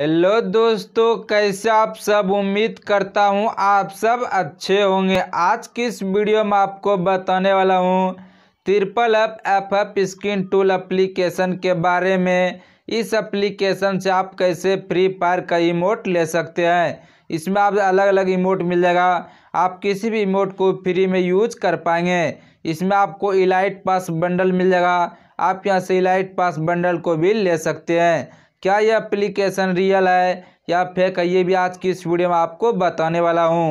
hello दोस्तों कैसे आप सब उम्मीद करता हूँ आप सब अच्छे होंगे आज की इस वीडियो में आपको बताने वाला हूँ triple app F F screen tool application के बारे में इस एप्लीकेशन से आप कैसे फ्री फायर का इमोट ले सकते हैं इसमें आप अलग अलग इमोट मिल जाएगा आप किसी भी इमोट को फ्री में यूज कर पाएंगे इसमें आपको इलाइट पास बंडल मिल जाएगा आप यहाँ से इलाइट पास बंडल को भी ले सकते हैं क्या यह एप्लीकेशन रियल है या फेक है ये भी आज की इस वीडियो में आपको बताने वाला हूँ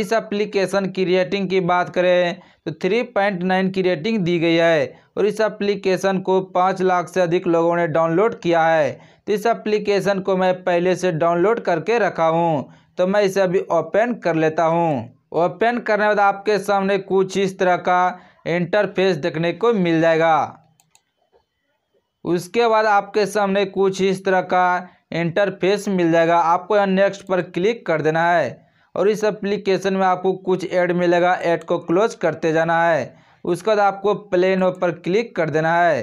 इस एप्लीकेशन की रेटिंग की बात करें तो थ्री पॉइंट नाइन की रेटिंग दी गई है और इस एप्लीकेशन को पाँच लाख से अधिक लोगों ने डाउनलोड किया है तो इस एप्लीकेशन को मैं पहले से डाउनलोड करके रखा हूँ तो मैं इसे अभी ओपन कर लेता हूँ ओपन करने के बाद आपके सामने कुछ इस तरह का इंटरफेस देखने को मिल जाएगा उसके बाद आपके सामने कुछ इस तरह का इंटरफेस मिल जाएगा आपको यहाँ नेक्स्ट पर क्लिक कर देना है और इस एप्लीकेशन में आपको कुछ ऐड मिलेगा ऐड को क्लोज करते जाना है उसके बाद आपको प्ले नो पर क्लिक कर देना है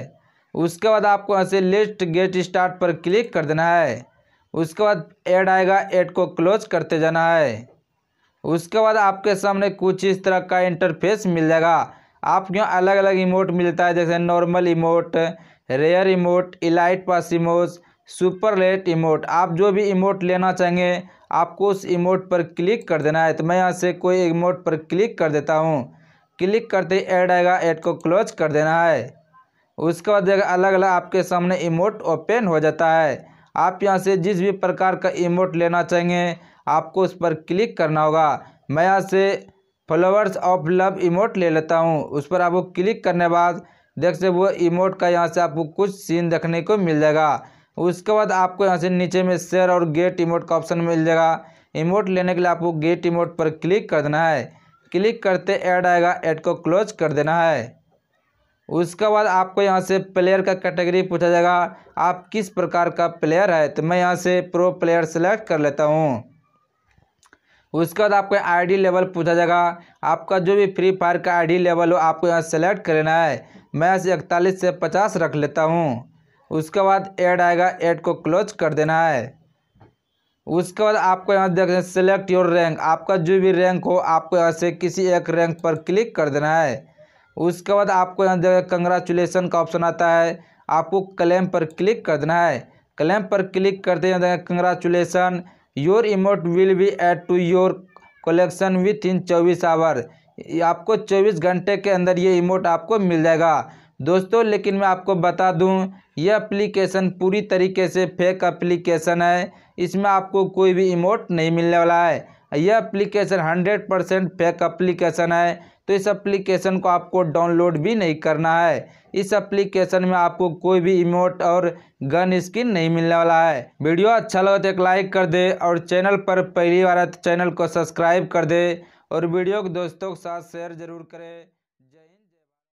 उसके बाद आपको यहाँ से लिस्ट गेट स्टार्ट पर क्लिक कर देना है उसके बाद ऐड आएगा ऐड को क्लोज करते जाना है उसके बाद आपके सामने कुछ इस तरह का इंटरफेस मिल जाएगा आपके यहाँ अलग अलग इमोट मिलता है जैसे normal emote rare emote elite pass emotes super late emote आप जो भी इमोट लेना चाहेंगे आपको उस इमोट पर क्लिक कर देना है तो मैं यहाँ से कोई इमोट पर क्लिक कर देता हूँ क्लिक करते ही ऐड आएगा ऐड को क्लोज कर देना है उसके बाद देगा अलग अलग आपके सामने इमोट ओपन हो जाता है आप यहाँ से जिस भी प्रकार का इमोट लेना चाहेंगे आपको उस पर क्लिक करना होगा मैं यहाँ से फ्लावर्स ऑफ लव इमोट ले लेता हूँ उस पर आपको क्लिक करने बाद देख सकते वो इमोट का यहाँ से आपको कुछ सीन देखने को मिल जाएगा उसके बाद आपको यहाँ से नीचे में शेयर और गेट इमोट का ऑप्शन मिल जाएगा इमोट लेने के लिए आपको गेट इमोट पर क्लिक कर देना है क्लिक करते ऐड आएगा ऐड को क्लोज कर देना है उसके बाद आपको यहाँ से प्लेयर का कैटेगरी पूछा जाएगा आप किस प्रकार का प्लेयर है तो मैं यहाँ से प्रो प्लेयर सेलेक्ट कर लेता हूँ उसके बाद आपको आईडी लेवल पूछा जाएगा आपका जो भी फ्री फायर का आईडी लेवल हो आपको यहाँ सेलेक्ट कर लेना है मैं इसे इकतालीस से पचास रख लेता हूँ उसके बाद ऐड आएगा ऐड को क्लोज कर देना है उसके बाद आपको यहाँ देख हैं सेलेक्ट योर रैंक आपका जो भी रैंक हो आपको यहाँ से किसी एक रैंक पर क्लिक कर देना है उसके बाद आपको यहाँ देखें कंग्रेचुलेसन का ऑप्शन आता है आपको क्लेम पर क्लिक कर देना है क्लेम पर क्लिक करते यहाँ देखें congratulation your emote will be add to your collection within चौबीस आवर आपको 24 घंटे के अंदर ये इमोट आपको मिल जाएगा दोस्तों लेकिन मैं आपको बता दूं यह एप्लीकेशन पूरी तरीके से फेक एप्लीकेशन है इसमें आपको कोई भी इमोट नहीं मिलने वाला है यह application hundred percent fake application है तो इस एप्लीकेशन को आपको डाउनलोड भी नहीं करना है इस एप्लीकेशन में आपको कोई भी इमोट और गन स्किन नहीं मिलने वाला है वीडियो अच्छा लगे तो एक लाइक कर दे और चैनल पर पहली बार तो चैनल को सब्सक्राइब कर दे और वीडियो को दोस्तों के साथ शेयर ज़रूर करें